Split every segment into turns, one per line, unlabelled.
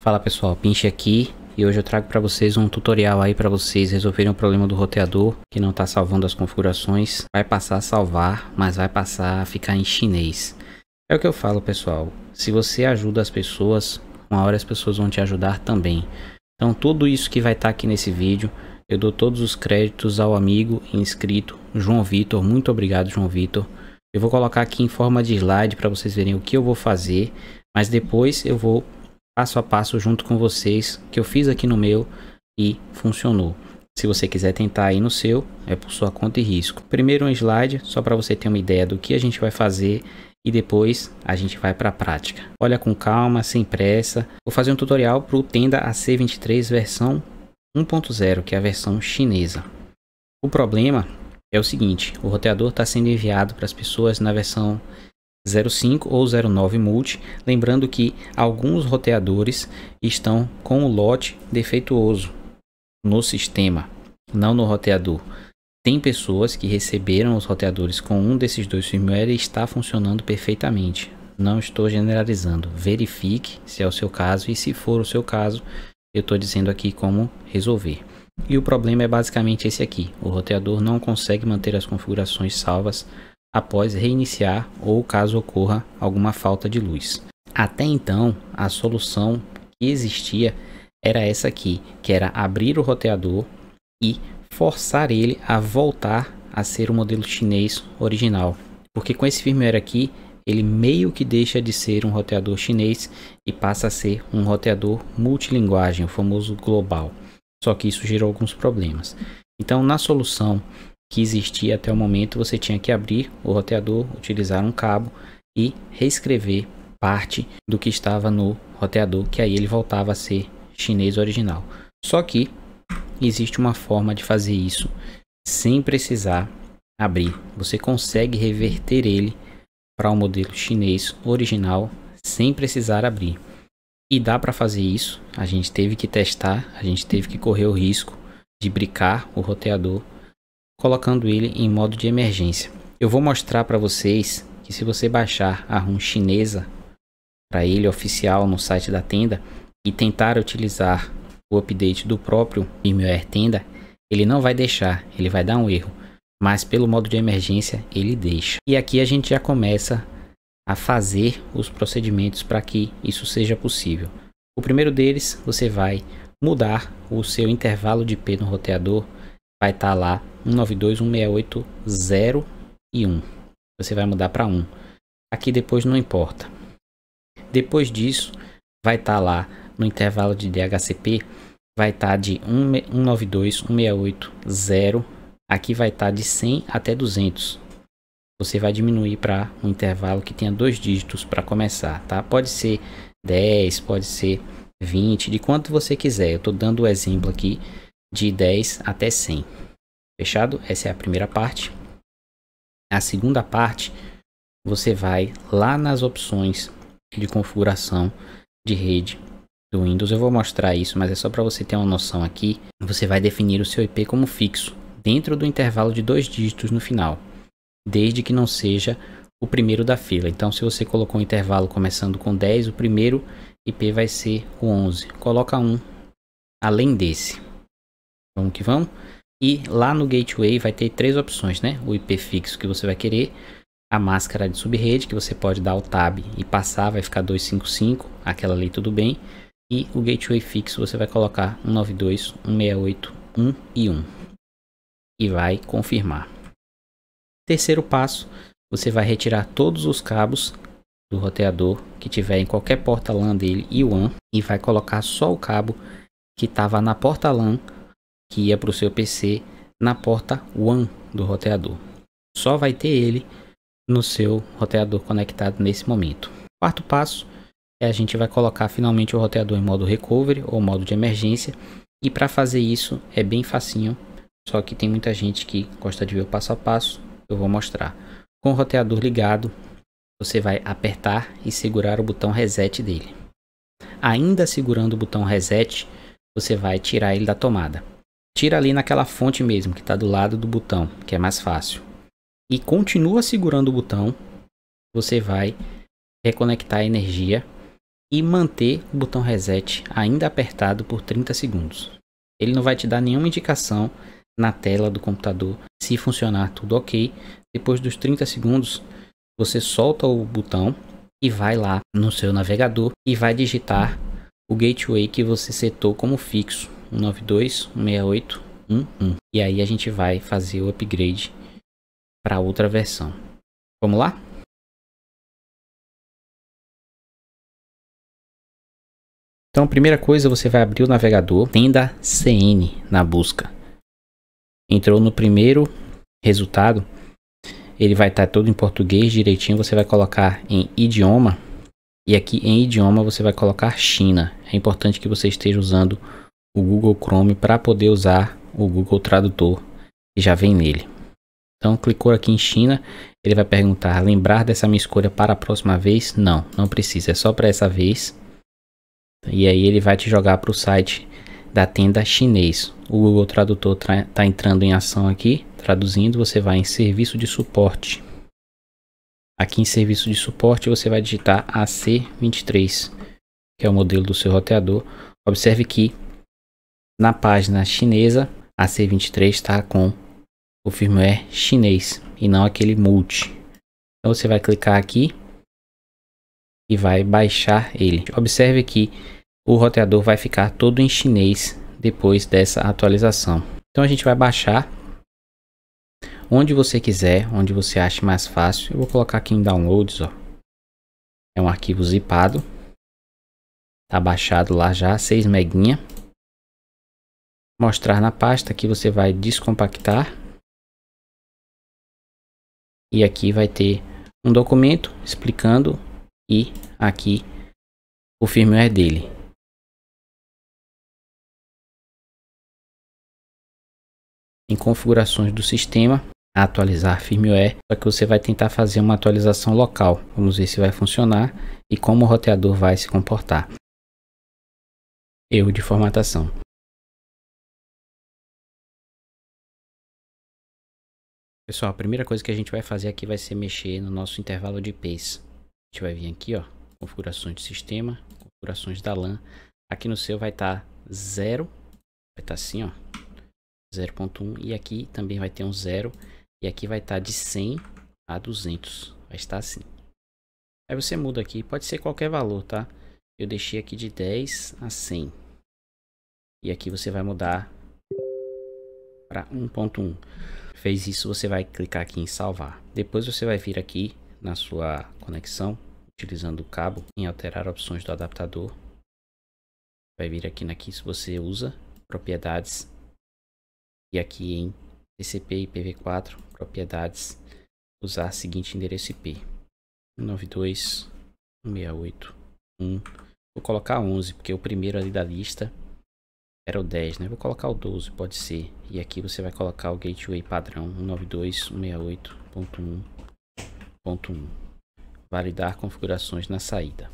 Fala pessoal, Pinche aqui e hoje eu trago para vocês um tutorial aí para vocês resolverem o problema do roteador que não está salvando as configurações. Vai passar a salvar, mas vai passar a ficar em chinês. É o que eu falo pessoal, se você ajuda as pessoas, uma hora as pessoas vão te ajudar também. Então tudo isso que vai estar tá aqui nesse vídeo, eu dou todos os créditos ao amigo inscrito João Vitor. Muito obrigado João Vitor. Eu vou colocar aqui em forma de slide para vocês verem o que eu vou fazer, mas depois eu vou passo a passo junto com vocês que eu fiz aqui no meu e funcionou. Se você quiser tentar aí no seu, é por sua conta e risco. Primeiro um slide, só para você ter uma ideia do que a gente vai fazer e depois a gente vai para a prática. Olha com calma, sem pressa. Vou fazer um tutorial para o Tenda AC23 versão 1.0, que é a versão chinesa. O problema é o seguinte, o roteador está sendo enviado para as pessoas na versão 05 ou 09 Multi, lembrando que alguns roteadores estão com o lote defeituoso no sistema, não no roteador. Tem pessoas que receberam os roteadores com um desses dois firmware e está funcionando perfeitamente. Não estou generalizando. Verifique se é o seu caso e se for o seu caso, eu estou dizendo aqui como resolver. E o problema é basicamente esse aqui: o roteador não consegue manter as configurações salvas após reiniciar ou caso ocorra alguma falta de luz. Até então, a solução que existia era essa aqui, que era abrir o roteador e forçar ele a voltar a ser o modelo chinês original. Porque com esse firmware aqui, ele meio que deixa de ser um roteador chinês e passa a ser um roteador multilinguagem, o famoso global. Só que isso gerou alguns problemas. Então, na solução que existia até o momento, você tinha que abrir o roteador, utilizar um cabo e reescrever parte do que estava no roteador, que aí ele voltava a ser chinês original. Só que existe uma forma de fazer isso sem precisar abrir. Você consegue reverter ele para o um modelo chinês original sem precisar abrir. E dá para fazer isso. A gente teve que testar, a gente teve que correr o risco de bricar o roteador colocando ele em modo de emergência. Eu vou mostrar para vocês que se você baixar a ROM chinesa para ele oficial no site da tenda e tentar utilizar o update do próprio firmware tenda, ele não vai deixar, ele vai dar um erro, mas pelo modo de emergência ele deixa. E aqui a gente já começa a fazer os procedimentos para que isso seja possível. O primeiro deles, você vai mudar o seu intervalo de P no roteador vai estar tá lá 192.168.0 e 1. Você vai mudar para 1. Aqui depois não importa. Depois disso, vai estar tá lá no intervalo de DHCP, vai estar tá de 192.168.0. Aqui vai estar tá de 100 até 200. Você vai diminuir para um intervalo que tenha dois dígitos para começar, tá? Pode ser 10, pode ser 20, de quanto você quiser. Eu estou dando o um exemplo aqui de 10 até 100. Fechado? Essa é a primeira parte. A segunda parte, você vai lá nas opções de configuração de rede do Windows. Eu vou mostrar isso, mas é só para você ter uma noção aqui. Você vai definir o seu IP como fixo, dentro do intervalo de dois dígitos no final, desde que não seja o primeiro da fila. Então, se você colocou um intervalo começando com 10, o primeiro IP vai ser o 11. Coloca um além desse. Vamos que vamos. E lá no gateway vai ter três opções, né? O IP fixo que você vai querer, a máscara de subrede que você pode dar o tab e passar, vai ficar 255, aquela ali tudo bem. E o gateway fixo você vai colocar 192, 168, 1 e 1. E vai confirmar. Terceiro passo, você vai retirar todos os cabos do roteador que tiver em qualquer porta LAN dele e WAN e vai colocar só o cabo que estava na porta LAN que ia para o seu PC na porta WAN do roteador. Só vai ter ele no seu roteador conectado nesse momento. Quarto passo é a gente vai colocar finalmente o roteador em modo recovery ou modo de emergência. E para fazer isso é bem facinho, só que tem muita gente que gosta de ver o passo a passo, eu vou mostrar. Com o roteador ligado, você vai apertar e segurar o botão reset dele. Ainda segurando o botão reset, você vai tirar ele da tomada tira ali naquela fonte mesmo que está do lado do botão, que é mais fácil. E continua segurando o botão, você vai reconectar a energia e manter o botão reset ainda apertado por 30 segundos. Ele não vai te dar nenhuma indicação na tela do computador se funcionar tudo ok. Depois dos 30 segundos, você solta o botão e vai lá no seu navegador e vai digitar o gateway que você setou como fixo 192.168.1.1 E aí a gente vai fazer o upgrade para outra versão. Vamos lá? Então, primeira coisa, você vai abrir o navegador, tenda CN na busca. Entrou no primeiro resultado, ele vai estar tá todo em português direitinho, você vai colocar em idioma e aqui em idioma você vai colocar China. É importante que você esteja usando o Google Chrome para poder usar o Google Tradutor que já vem nele. Então clicou aqui em China, ele vai perguntar: "Lembrar dessa minha escolha para a próxima vez?" Não, não precisa, é só para essa vez. E aí ele vai te jogar para o site da tenda chinês. O Google Tradutor está entrando em ação aqui, traduzindo. Você vai em serviço de suporte. Aqui em serviço de suporte você vai digitar AC23, que é o modelo do seu roteador. Observe que na página chinesa, a C23 está com o firmware é chinês e não aquele multi. Então você vai clicar aqui e vai baixar ele. Observe que o roteador vai ficar todo em chinês depois dessa atualização. Então a gente vai baixar onde você quiser, onde você acha mais fácil. Eu vou colocar aqui em downloads, ó. É um arquivo zipado. Tá baixado lá já,
6 meguinha mostrar na pasta, que você vai descompactar. E aqui vai ter um documento explicando e aqui o firmware dele. Em configurações
do sistema, atualizar firmware, só que você vai tentar fazer uma atualização local. Vamos ver se vai funcionar e como o roteador vai se comportar.
Erro de formatação.
Pessoal, a primeira coisa que a gente vai fazer aqui vai ser mexer no nosso intervalo de pace. A gente vai vir aqui, ó, configurações de sistema, configurações da LAN. Aqui no seu vai estar tá 0, vai estar tá assim, ó, 0.1 e aqui também vai ter um 0 e aqui vai estar tá de 100 a 200, vai estar assim. Aí você muda aqui, pode ser qualquer valor, tá? Eu deixei aqui de 10 a 100. E aqui você vai mudar para 1.1. Fez isso, você vai clicar aqui em salvar. Depois você vai vir aqui na sua conexão, utilizando o cabo, em alterar opções do adaptador. Vai vir aqui na que você usa, propriedades, e aqui em TCP IPv4, propriedades, usar seguinte endereço IP. 192.168.1. Vou colocar 11, porque é o primeiro ali da lista era o 10, né? Vou colocar o 12, pode ser. E aqui você vai colocar o gateway padrão 192.168.1.1. Validar configurações na saída.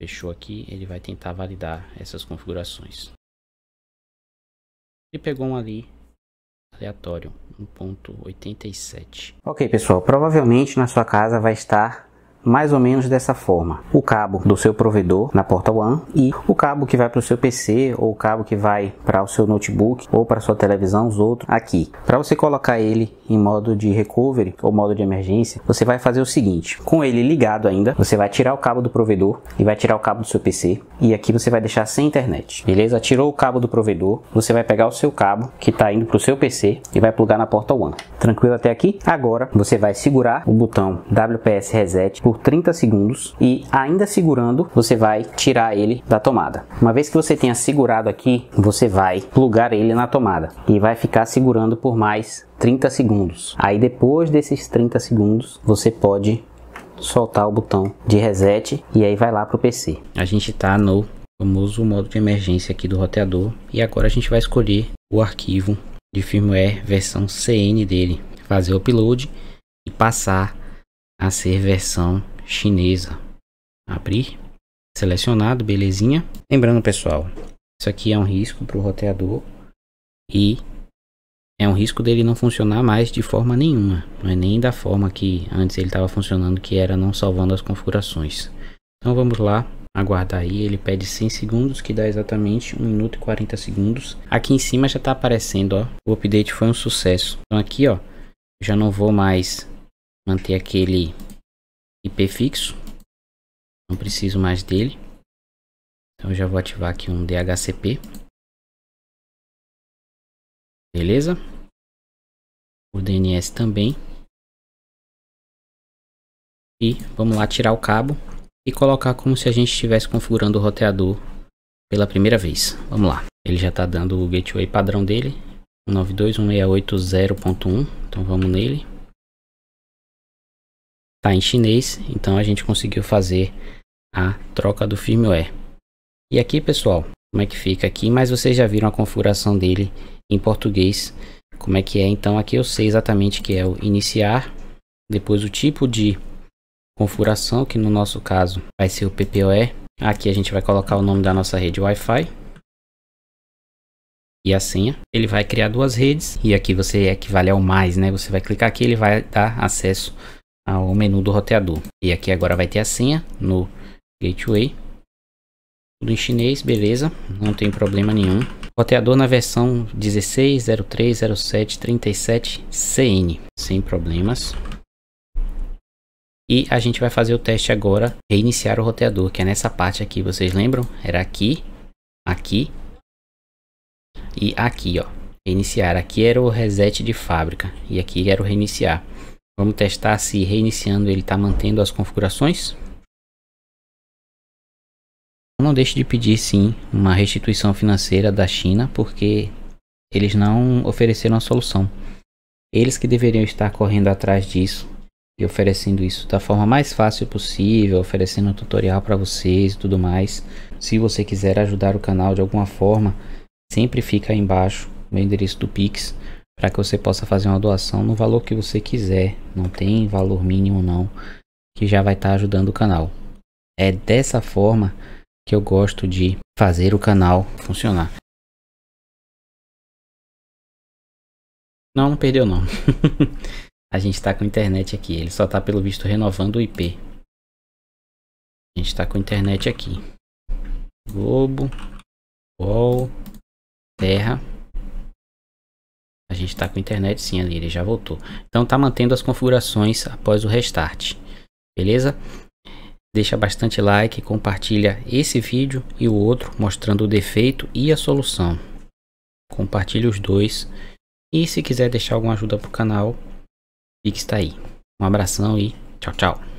Fechou aqui, ele vai tentar validar essas configurações. Ele pegou um ali aleatório, 1.87. Ok, pessoal, provavelmente na sua casa vai estar mais ou menos dessa forma. O cabo do seu provedor na porta WAN e o cabo que vai para o seu PC ou o cabo que vai para o seu notebook ou para sua televisão, os outros aqui. Para você colocar ele em modo de recovery ou modo de emergência, você vai fazer o seguinte: com ele ligado ainda, você vai tirar o cabo do provedor e vai tirar o cabo do seu PC e aqui você vai deixar sem internet. Beleza? Tirou o cabo do provedor, você vai pegar o seu cabo que está indo para o seu PC e vai plugar na porta WAN. Tranquilo até aqui? Agora você vai segurar o botão WPS Reset por por 30 segundos e ainda segurando, você vai tirar ele da tomada. Uma vez que você tenha segurado aqui, você vai plugar ele na tomada e vai ficar segurando por mais 30 segundos. Aí depois desses 30 segundos, você pode soltar o botão de reset e aí vai lá para o PC. A gente está no famoso modo de emergência aqui do roteador e agora a gente vai escolher o arquivo de firmware versão CN dele, fazer o upload e passar a ser versão chinesa. Abrir, selecionado, belezinha. Lembrando pessoal, isso aqui é um risco para o roteador e é um risco dele não funcionar mais de forma nenhuma, não é nem da forma que antes ele estava funcionando, que era não salvando as configurações. Então vamos lá, aguardar aí, ele pede 100 segundos, que dá exatamente 1 minuto e 40 segundos. Aqui em cima já está aparecendo, ó, o update foi um sucesso. Então aqui, ó, já não vou mais manter aquele IP fixo. Não preciso mais dele.
Então já vou ativar aqui um DHCP. Beleza? O DNS também.
E vamos lá tirar o cabo e colocar como se a gente estivesse configurando o roteador pela primeira vez. Vamos lá. Ele já está dando o gateway padrão dele, 92168.0.1. Então vamos nele está em chinês, então a gente conseguiu fazer a troca do firmware. E aqui pessoal, como é que fica aqui, mas vocês já viram a configuração dele em português, como é que é, então aqui eu sei exatamente que é o iniciar, depois o tipo de configuração, que no nosso caso vai ser o PPOE, aqui a gente vai colocar o nome da nossa rede Wi-Fi, e a senha. Ele vai criar duas redes e aqui você equivale ao mais, né? Você vai clicar aqui, ele vai dar acesso ao menu do roteador. E aqui agora vai ter a senha no gateway. Tudo em chinês, beleza, não tem problema nenhum. Roteador na versão 16.03.07.37cn, sem problemas. E a gente vai fazer o teste agora, reiniciar o roteador, que é nessa parte aqui, vocês lembram? Era aqui, aqui e aqui, ó. Reiniciar, aqui era o reset de fábrica e aqui era o reiniciar. Vamos testar se reiniciando ele está mantendo as configurações. Não deixe de pedir sim uma restituição financeira da China, porque eles não ofereceram a solução. Eles que deveriam estar correndo atrás disso e oferecendo isso da forma mais fácil possível, oferecendo um tutorial para vocês e tudo mais. Se você quiser ajudar o canal de alguma forma, sempre fica aí embaixo o endereço do Pix para que você possa fazer uma doação no valor que você quiser. Não tem valor mínimo não, que já vai estar tá ajudando o canal. É dessa forma que eu gosto de fazer o canal funcionar. Não, não perdeu não. a gente está com internet aqui. Ele só está pelo visto renovando o IP. A gente está com internet aqui. Globo, UOL, Terra gente está com internet sim ali, ele já voltou. Então está mantendo as configurações após o restart, beleza? Deixa bastante like, compartilha esse vídeo e o outro mostrando o defeito e a solução. Compartilhe os dois e se quiser deixar alguma ajuda para o canal, fique está aí. Um
abração e tchau, tchau.